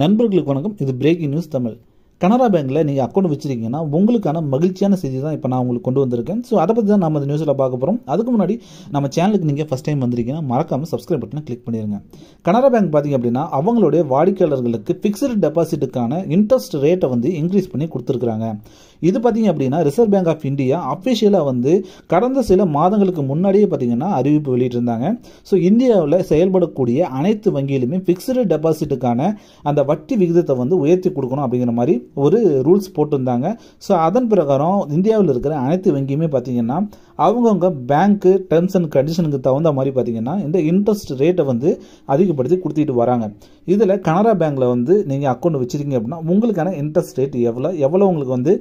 நண்பர்களுக்கு வணக்கம் இது பிரேக்கிங் நியூஸ் தமிழ் கனரா பேங்க்கில் நீங்கள் அக்கௌண்ட் வச்சுருக்கீங்கன்னா உங்களுக்கான மகிழ்ச்சியான செய்தி தான் இப்போ நான் உங்களுக்கு கொண்டு வந்திருக்கேன் ஸோ அதை பற்றி தான் நம்ம இந்த நியூஸில் பார்க்க போகிறோம் அதுக்கு முன்னாடி நம்ம சேனலுக்கு நீங்கள் ஃபஸ்ட் டைம் வந்திருக்கீங்கன்னா மறக்காமல் சப்ஸ்கிரைப் பட்டனை கிளிக் பண்ணிடுங்க கனரா பேங்க் பார்த்திங்க அப்படின்னா அவங்களுடைய வாடிக்கையாளர்களுக்கு ஃபிக்ஸ்டு டெபாசிட்டுக்கான இன்ட்ரெஸ்ட் ரேட்டை வந்து இன்க்ரீஸ் பண்ணி கொடுத்துருக்குறாங்க இது பார்த்திங்க அப்படின்னா ரிசர்வ் பேங்க் ஆஃப் இந்தியா அஃபிஷியலாக வந்து கடந்த சில மாதங்களுக்கு முன்னாடியே பார்த்திங்கன்னா அறிவிப்பு வெளியிட்டிருந்தாங்க ஸோ இந்தியாவில் செயல்படக்கூடிய அனைத்து வங்கியிலுமே ஃபிக்ஸ்டு டெபாசிட்டுக்கான அந்த வட்டி விகிதத்தை வந்து உயர்த்தி கொடுக்கணும் அப்படிங்கிற மாதிரி ஒரு ரூல்ஸ் போட்டிருந்தாங்க ஸோ அதன் பிரகாரம் இந்தியாவில் இருக்கிற அனைத்து வங்கியுமே பார்த்திங்கன்னா அவங்கவுங்க பேங்க்கு டர்ம்ஸ் அண்ட் கண்டிஷனுக்கு தகுந்த மாதிரி பார்த்தீங்கன்னா இந்த இன்ட்ரெஸ்ட் ரேட்டை வந்து அதிகப்படுத்தி கொடுத்துட்டு வராங்க இதில் கனரா பேங்கில் வந்து நீங்கள் அக்கௌண்ட் வச்சுருக்கீங்க அப்படின்னா உங்களுக்கான இன்ட்ரெஸ்ட் ரேட் எவ்வளோ எவ்வளோ உங்களுக்கு வந்து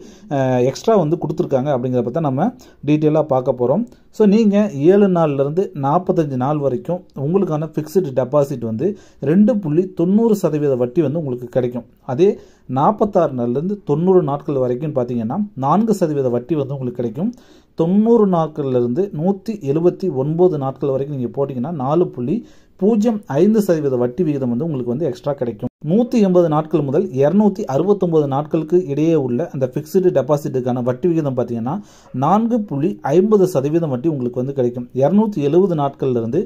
எக்ஸ்ட்ரா வந்து கொடுத்துருக்காங்க அப்படிங்கிறத பார்த்தா நம்ம டீட்டெயிலாக பார்க்க போகிறோம் ஸோ நீங்கள் ஏழு நாள்லேருந்து நாற்பத்தஞ்சு நாள் வரைக்கும் உங்களுக்கான ஃபிக்ஸ்டு டெபாசிட் வந்து ரெண்டு புள்ளி தொண்ணூறு சதவீத வட்டி வந்து உங்களுக்கு கிடைக்கும் அதே நாற்பத்தாறு நாள்லேருந்து தொண்ணூறு நாட்கள் வரைக்கும் பார்த்தீங்கன்னா நான்கு சதவீத வட்டி வந்து உங்களுக்கு கிடைக்கும் தொண்ணூறு நாள் இருந்து நூற்றி எழுபத்தி ஒன்பது நாட்கள் வரைக்கும் நீங்கள் போட்டிங்கன்னா நாலு புள்ளி பூஜ்ஜியம் ஐந்து சதவீத வட்டி விகிதம் வந்து உங்களுக்கு வந்து எக்ஸ்ட்ரா கிடைக்கும் நூற்றி எண்பது நாட்கள் முதல் இரநூத்தி அறுபத்தொம்பது நாட்களுக்கு இடையே உள்ள அந்த ஃபிக்ஸ்டு டெபாசிட்டுக்கான வட்டி விகிதம் பார்த்தீங்கன்னா நான்கு புள்ளி ஐம்பது சதவீதம் வட்டி உங்களுக்கு வந்து கிடைக்கும் இரநூத்தி எழுபது நாட்கள்லேருந்து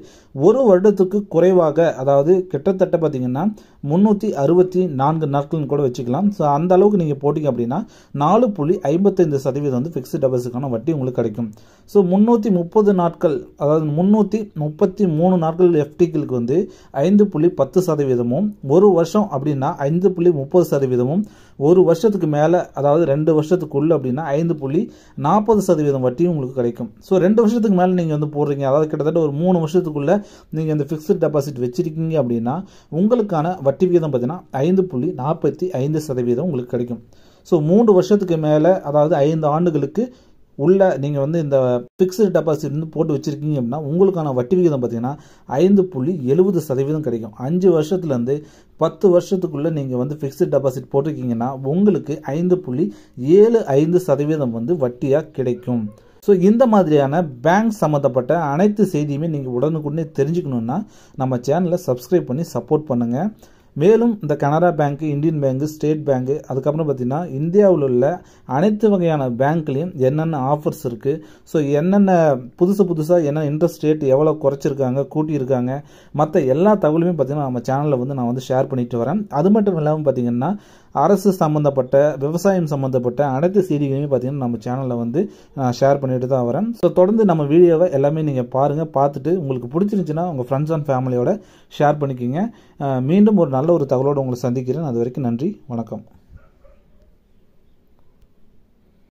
ஒரு வருடத்துக்கு குறைவாக அதாவது கிட்டத்தட்ட பார்த்தீங்கன்னா முந்நூற்றி அறுபத்தி நான்கு நாட்கள்னு கூட வச்சுக்கலாம் ஸோ அந்த அளவுக்கு நீங்கள் போட்டிங்க அப்படின்னா நாலு புள்ளி ஐம்பத்தைந்து சதவீதம் வந்து ஃபிக்ஸ்டு டெபாசிட்டுக்கான வட்டி உங்களுக்கு கிடைக்கும் ஸோ முந்நூற்றி முப்பது நாட்கள் அதாவது முந்நூற்றி முப்பத்தி மூணு நாட்கள் எஃப்டிகளுக்கு வந்து ஐந்து புள்ளி பத்து சதவீதமும் ஒரு வருஷம் அப்படின்னா ஐந்து புள்ளி முப்பது சதவீதமும் ஒரு வருஷத்துக்கு மேலே அதாவது ரெண்டு வருஷத்துக்குள்ளே அப்படின்னா ஐந்து புள்ளி நாற்பது சதவீதம் வட்டியும் உங்களுக்கு கிடைக்கும் ஸோ ரெண்டு வருஷத்துக்கு மேலே நீங்கள் வந்து போடுறீங்க அதாவது கிட்டத்தட்ட ஒரு மூணு வருஷத்துக்குள்ளே நீங்கள் இந்த ஃபிக்ஸ்டு டெபாசிட் வச்சுருக்கீங்க அப்படின்னா உங்களுக்கான வட்டி விகிதம் பார்த்தீங்கன்னா ஐந்து புள்ளி நாற்பத்தி ஐந்து சதவீதம் உங்களுக்கு கிடைக்கும் ஸோ மூன்று வருஷத்துக்கு மேலே அதாவது ஐந்து ஆண்டுகளுக்கு உள்ள நீங்கள் வந்து இந்த ஃபிக்ஸ்டு டெபாசிட் வந்து போட்டு வச்சுருக்கீங்க அப்படின்னா உங்களுக்கான வட்டி விகிதம் பார்த்தீங்கன்னா ஐந்து புள்ளி எழுபது சதவீதம் கிடைக்கும் அஞ்சு வருஷத்துலேருந்து பத்து வருஷத்துக்குள்ளே நீங்கள் வந்து ஃபிக்ஸ்டு டெபாசிட் போட்டிருக்கீங்கன்னா உங்களுக்கு ஐந்து புள்ளி ஏழு ஐந்து சதவீதம் வந்து வட்டியாக கிடைக்கும் ஸோ இந்த மாதிரியான பேங்க் சம்மந்தப்பட்ட அனைத்து செய்தியுமே நீங்கள் உடனுக்குடனே தெரிஞ்சுக்கணுன்னா நம்ம சேனலை சப்ஸ்கிரைப் பண்ணி சப்போர்ட் பண்ணுங்கள் மேலும் இந்த கனரா பேங்க்கு இந்தியன் பேங்க்கு ஸ்டேட் பேங்க்கு அதுக்கப்புறம் பார்த்திங்கன்னா இந்தியாவில் உள்ள அனைத்து வகையான பேங்க்லேயும் என்னென்ன ஆஃபர்ஸ் இருக்குது ஸோ என்னென்ன புதுசு புதுசாக என்ன இன்ட்ரெஸ்ட் ரேட் எவ்வளோ குறைச்சிருக்காங்க கூட்டியிருக்காங்க மற்ற எல்லா தகவலுமே பார்த்திங்கன்னா நம்ம சேனலில் வந்து நான் வந்து ஷேர் பண்ணிட்டு வரேன் அது மட்டும் இல்லாமல் பார்த்தீங்கன்னா அரசு சம்மந்தப்பட்ட விவசாயம் சம்மந்தப்பட்ட அனைத்து செய்திகளையுமே பார்த்தீங்கன்னா நம்ம சேனலில் வந்து நான் ஷேர் பண்ணிட்டு தான் வரேன் ஸோ தொடர்ந்து நம்ம வீடியோவை எல்லாமே நீங்கள் பாருங்கள் பார்த்துட்டு உங்களுக்கு பிடிச்சிருந்துச்சுன்னா உங்கள் ஃப்ரெண்ட்ஸ் அண்ட் ஃபேமிலியோட ஷேர் பண்ணிக்கோங்க மீண்டும் ஒரு நல்ல ஒரு தகவலோடு உங்களை சந்திக்கிறேன் அது வரைக்கும் நன்றி வணக்கம்